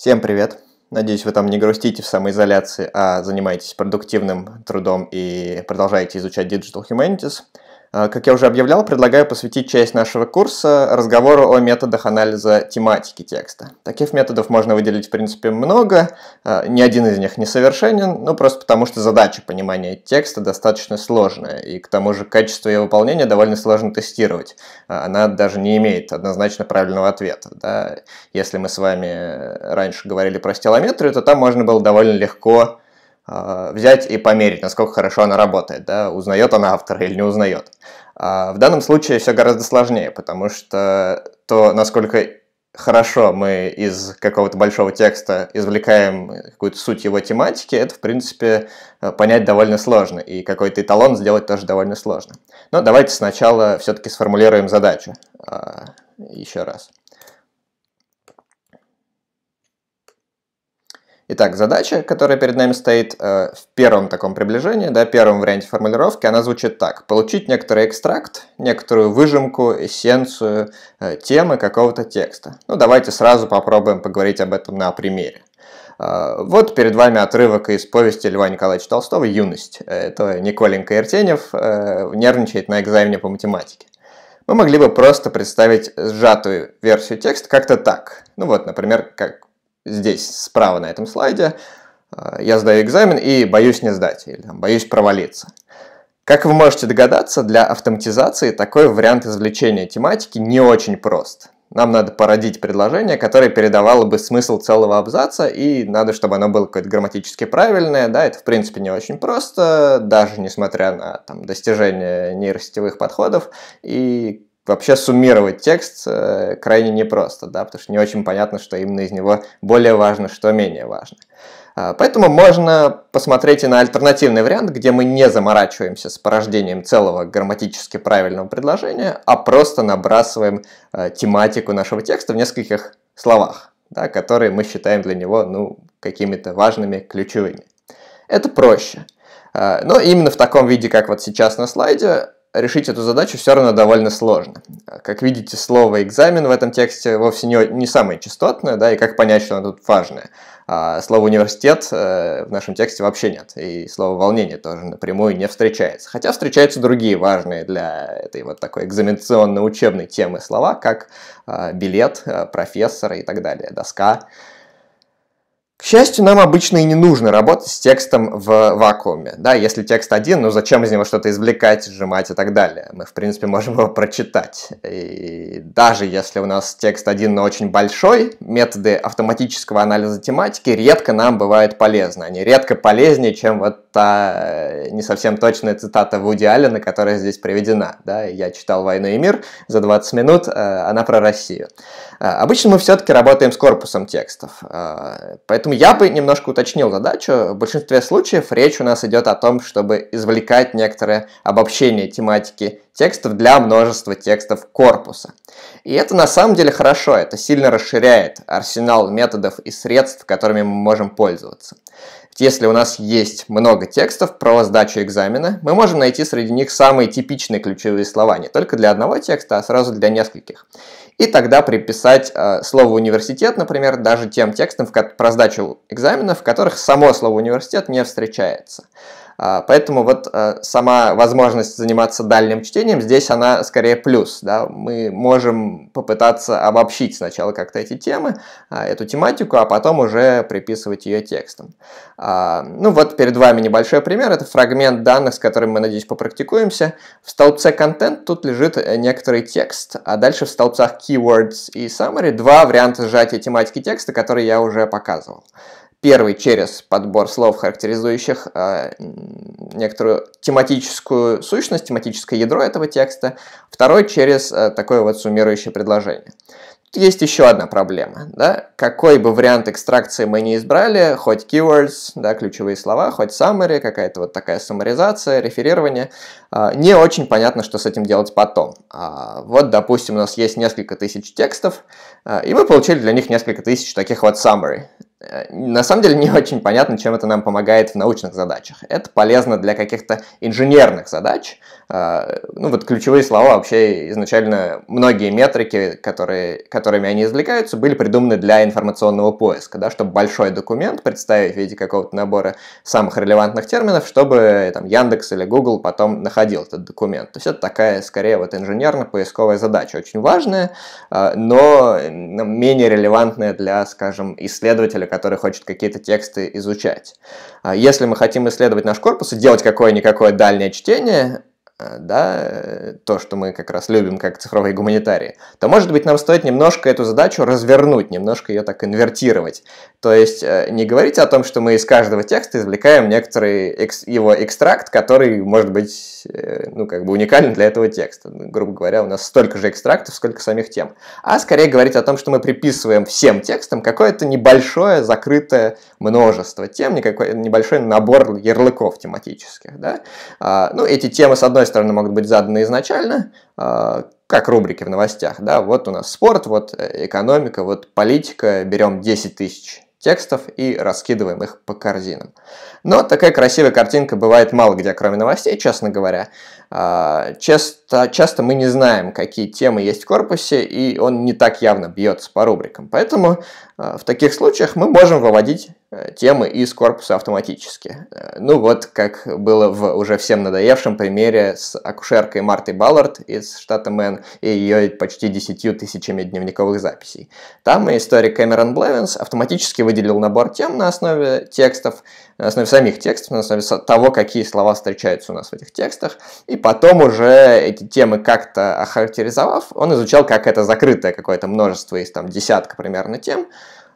Всем привет! Надеюсь, вы там не грустите в самоизоляции, а занимаетесь продуктивным трудом и продолжаете изучать Digital Humanities – а, как я уже объявлял, предлагаю посвятить часть нашего курса разговору о методах анализа тематики текста. Таких методов можно выделить, в принципе, много. А, ни один из них не совершенен, ну просто потому что задача понимания текста достаточно сложная, и к тому же качество ее выполнения довольно сложно тестировать. А, она даже не имеет однозначно правильного ответа. Да? Если мы с вами раньше говорили про стилометрию, то там можно было довольно легко Э, взять и померить, насколько хорошо она работает, да, узнает она автора или не узнает. А, в данном случае все гораздо сложнее, потому что то, насколько хорошо мы из какого-то большого текста извлекаем какую-то суть его тематики, это, в принципе, э, понять довольно сложно, и какой-то эталон сделать тоже довольно сложно. Но давайте сначала все-таки сформулируем задачу э, еще раз. Итак, задача, которая перед нами стоит э, в первом таком приближении, да, первом варианте формулировки, она звучит так. Получить некоторый экстракт, некоторую выжимку, эссенцию э, темы какого-то текста. Ну, давайте сразу попробуем поговорить об этом на примере. Э, вот перед вами отрывок из повести Льва Николаевича Толстого «Юность». Это Николенко Иртенев э, нервничает на экзамене по математике мы могли бы просто представить сжатую версию текста как-то так. Ну вот, например, как здесь справа на этом слайде, э, я сдаю экзамен и боюсь не сдать, или там, боюсь провалиться. Как вы можете догадаться, для автоматизации такой вариант извлечения тематики не очень прост. Нам надо породить предложение, которое передавало бы смысл целого абзаца, и надо, чтобы оно было какое-то грамматически правильное. Да, это, в принципе, не очень просто, даже несмотря на там, достижение нейросетевых подходов и вообще суммировать текст э, крайне непросто, да, потому что не очень понятно, что именно из него более важно, что менее важно. Э, поэтому можно посмотреть и на альтернативный вариант, где мы не заморачиваемся с порождением целого грамматически правильного предложения, а просто набрасываем э, тематику нашего текста в нескольких словах, да, которые мы считаем для него ну, какими-то важными, ключевыми. Это проще. А, но именно в таком виде, как вот сейчас на слайде, решить эту задачу все равно довольно сложно. Как видите, слово «экзамен» в этом тексте вовсе не, не самое частотное, да, и как понять, что оно тут важное. А слово «университет» э, в нашем тексте вообще нет, и слово «волнение» тоже напрямую не встречается. Хотя встречаются другие важные для этой вот такой экзаменационно-учебной темы слова, как а, билет, а, профессор и так далее, доска. К счастью, нам обычно и не нужно работать с текстом в вакууме. Да, если текст один, ну зачем из него что-то извлекать, сжимать и так далее? Мы, в принципе, можем его прочитать. И даже если у нас текст один, но очень большой, методы автоматического анализа тематики редко нам бывают полезны. Они редко полезнее, чем вот та э, не совсем точная цитата Вуди Аллена, которая здесь приведена. Да, я читал «Войну и мир» за 20 минут, э, она про Россию. Э, обычно мы все-таки работаем с корпусом текстов. Поэтому Поэтому я бы немножко уточнил задачу. В большинстве случаев речь у нас идет о том, чтобы извлекать некоторое обобщение тематики текстов для множества текстов корпуса. И это на самом деле хорошо, это сильно расширяет арсенал методов и средств, которыми мы можем пользоваться. Если у нас есть много текстов про сдачу экзамена, мы можем найти среди них самые типичные ключевые слова, не только для одного текста, а сразу для нескольких. И тогда приписать э, слово «университет», например, даже тем текстам в, про сдачу экзамена, в которых само слово «университет» не встречается. А, поэтому вот а, сама возможность заниматься дальним чтением, здесь она скорее плюс. Да? Мы можем попытаться обобщить сначала как-то эти темы, а, эту тематику, а потом уже приписывать ее текстом. Ну вот перед вами небольшой пример. Это фрагмент данных, с которым мы, надеюсь, попрактикуемся. В столбце контент тут лежит э, некоторый текст, а дальше в столбцах keywords и summary два варианта сжатия тематики текста, которые я уже показывал. Первый через подбор слов, характеризующих э, некоторую тематическую сущность, тематическое ядро этого текста. Второй через э, такое вот суммирующее предложение. Тут есть еще одна проблема. Да? Какой бы вариант экстракции мы ни избрали, хоть keywords, да, ключевые слова, хоть summary, какая-то вот такая саммаризация, реферирование, э, не очень понятно, что с этим делать потом. А вот, допустим, у нас есть несколько тысяч текстов, э, и мы получили для них несколько тысяч таких вот summary. Э, на самом деле не очень понятно, чем это нам помогает в научных задачах. Это полезно для каких-то инженерных задач. Э, ну вот ключевые слова вообще изначально многие метрики, которые, которыми они извлекаются, были придуманы для информационного поиска, да, чтобы большой документ представить в виде какого-то набора самых релевантных терминов, чтобы э, там Яндекс или Google потом находил этот документ. То есть это такая скорее вот инженерно-поисковая задача, очень важная, но менее релевантная для, скажем, исследователя, который хочет какие-то тексты изучать. А если мы хотим исследовать наш корпус и делать какое-никакое дальнее чтение, Э, да, э, то, что мы как раз любим как цифровые гуманитарии, то, может быть, нам стоит немножко эту задачу развернуть, немножко ее так инвертировать. То есть э, не говорить о том, что мы из каждого текста извлекаем некоторый его экстракт, который может быть, ну, как бы уникален для этого текста. Ну, грубо говоря, у нас столько же экстрактов, сколько самих тем. А скорее говорить о том, что мы приписываем всем текстам какое-то небольшое закрытое множество тем, никакой, небольшой набор ярлыков тематических, да. А, ну, эти темы, с одной стороны, могут быть заданы изначально, а, как рубрики в новостях. Да? Вот у нас спорт, вот э, экономика, вот политика, берем 10 тысяч текстов и раскидываем их по корзинам. Но такая красивая картинка бывает мало где, кроме новостей, честно говоря. А, часто, часто мы не знаем, какие темы есть в корпусе, и он не так явно бьется по рубрикам. Поэтому Э, в таких случаях мы можем выводить э, темы из корпуса автоматически. Э, ну вот, как было в уже всем надоевшем примере с акушеркой Мартой Баллард из штата Мэн и ее почти десятью тысячами дневниковых записей. Там историк Кэмерон Блевинс автоматически выделил набор тем на основе текстов, на основе самих текстов, на основе того, какие слова встречаются у нас в этих текстах. И потом уже эти темы как-то охарактеризовав, он изучал, как это закрытое какое-то множество из там десятка примерно тем,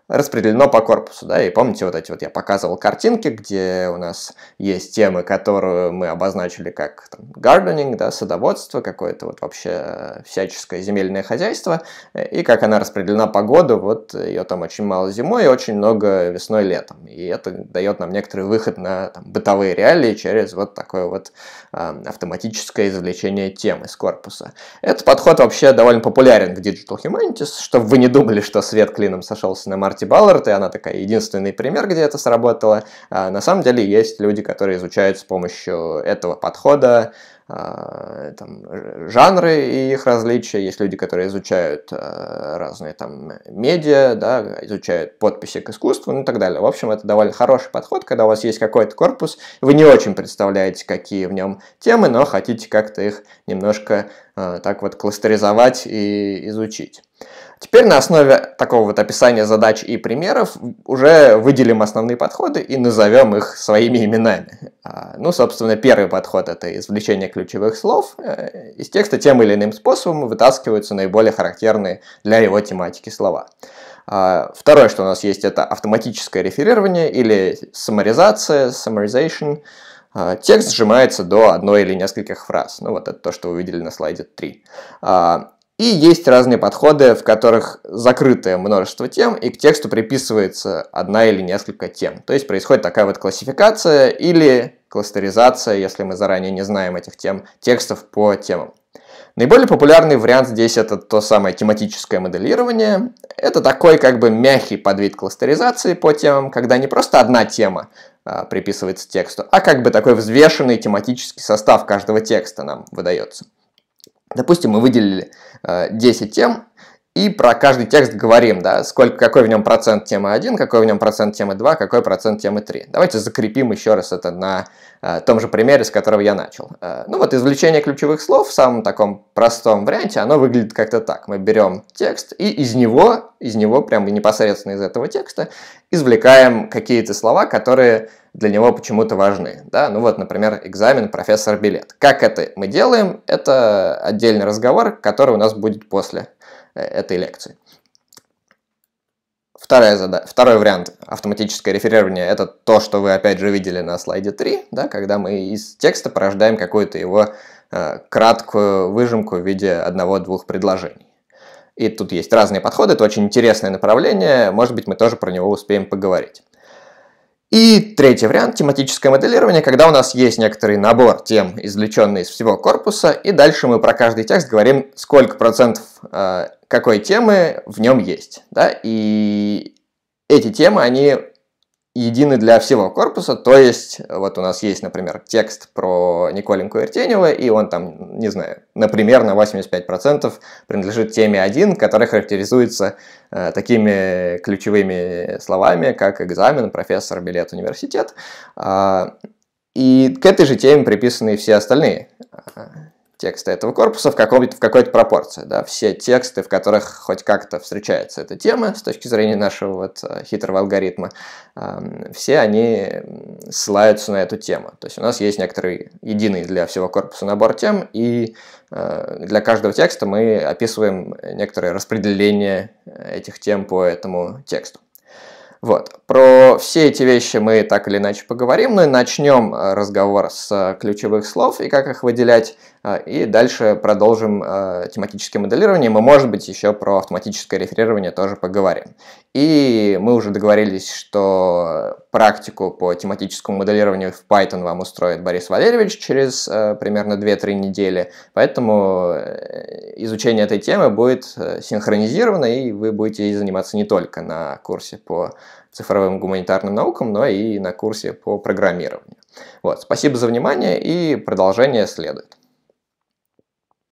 распределено по корпусу, да, и помните вот эти вот я показывал картинки, где у нас есть темы, которые мы обозначили как там, gardening, да, садоводство, какое-то вот вообще э, всяческое земельное хозяйство, э, и как она распределена по году, вот ее там очень мало зимой и очень много весной и летом, и это дает нам некоторый выход на там, бытовые реалии через вот такое вот э, автоматическое извлечение темы из корпуса. Этот подход вообще довольно популярен в Digital Humanities, чтобы вы не думали, что свет клином сошелся на Марте Марти Баллард, и она такая единственный пример, где это сработало. А на самом деле есть люди, которые изучают с помощью этого подхода а, там, жанры и их различия. Есть люди, которые изучают а, разные там медиа, да, изучают подписи к искусству ну, и так далее. В общем, это довольно хороший подход, когда у вас есть какой-то корпус, вы не очень представляете, какие в нем темы, но хотите как-то их немножко а, так вот кластеризовать и изучить. Теперь на основе такого вот описания задач и примеров уже выделим основные подходы и назовем их своими именами. Ну, собственно, первый подход – это извлечение ключевых слов, э, из текста тем или иным способом вытаскиваются наиболее характерные для его тематики слова. А, второе, что у нас есть, это автоматическое реферирование или самаризация, summarization. А, текст сжимается до одной или нескольких фраз. Ну вот это то, что вы видели на слайде 3. А, и есть разные подходы, в которых закрытое множество тем, и к тексту приписывается одна или несколько тем. То есть происходит такая вот классификация или кластеризация, если мы заранее не знаем этих тем, текстов по темам. Наиболее популярный вариант здесь это то самое тематическое моделирование. Это такой как бы мягкий подвид кластеризации по темам, когда не просто одна тема а, приписывается тексту, а как бы такой взвешенный тематический состав каждого текста нам выдается. Допустим, мы выделили э, а, 10 тем, и про каждый текст говорим, да, сколько, какой в нем процент темы 1, какой в нем процент темы 2, какой процент темы 3. Давайте закрепим еще раз это на э, том же примере, с которого я начал. Э, ну вот, извлечение ключевых слов в самом таком простом варианте, оно выглядит как-то так. Мы берем текст и из него, из него, прямо непосредственно из этого текста, извлекаем какие-то слова, которые для него почему-то важны. Да? Ну вот, например, экзамен, профессор, билет. Как это мы делаем, это отдельный разговор, который у нас будет после Э, этой лекции. Вторая задача, Второй вариант автоматическое реферирование – это то, что вы опять же видели на слайде 3, да, когда мы из текста порождаем какую-то его э, краткую выжимку в виде одного-двух предложений. И тут есть разные подходы, это очень интересное направление, может быть, мы тоже про него успеем поговорить. И третий вариант – тематическое моделирование, когда у нас есть некоторый набор тем, извлеченный из всего корпуса, и дальше мы про каждый текст говорим, сколько процентов э, какой темы в нем есть. Да? И эти темы, они едины для всего корпуса, то есть вот у нас есть, например, текст про Николинку Иртенева, и он там, не знаю, например, на 85% принадлежит теме 1, которая характеризуется э, такими ключевыми словами, как экзамен, профессор, билет, университет. Э, и к этой же теме приписаны все остальные. А, текста этого корпуса в, в какой-то пропорции. Да? Все тексты, в которых хоть как-то встречается эта тема с точки зрения нашего вот э, хитрого алгоритма, все они ссылаются на эту тему. То есть у нас есть некоторый единый для всего корпуса набор тем, и э, для каждого текста мы описываем некоторое распределение э, этих тем по этому тексту. Вот. Про все эти вещи мы так или иначе поговорим, но и начнем разговор с ключевых слов и как их выделять. А, и дальше продолжим а, тематическое моделирование. Мы, может быть, еще про автоматическое реферирование тоже поговорим. И мы уже договорились, что практику по тематическому моделированию в Python вам устроит Борис Валерьевич через а, примерно 2-3 недели. Поэтому э, изучение этой темы будет э, синхронизировано, и вы будете заниматься не только на курсе по цифровым гуманитарным наукам, но и на курсе по программированию. Вот, спасибо за внимание, и продолжение следует.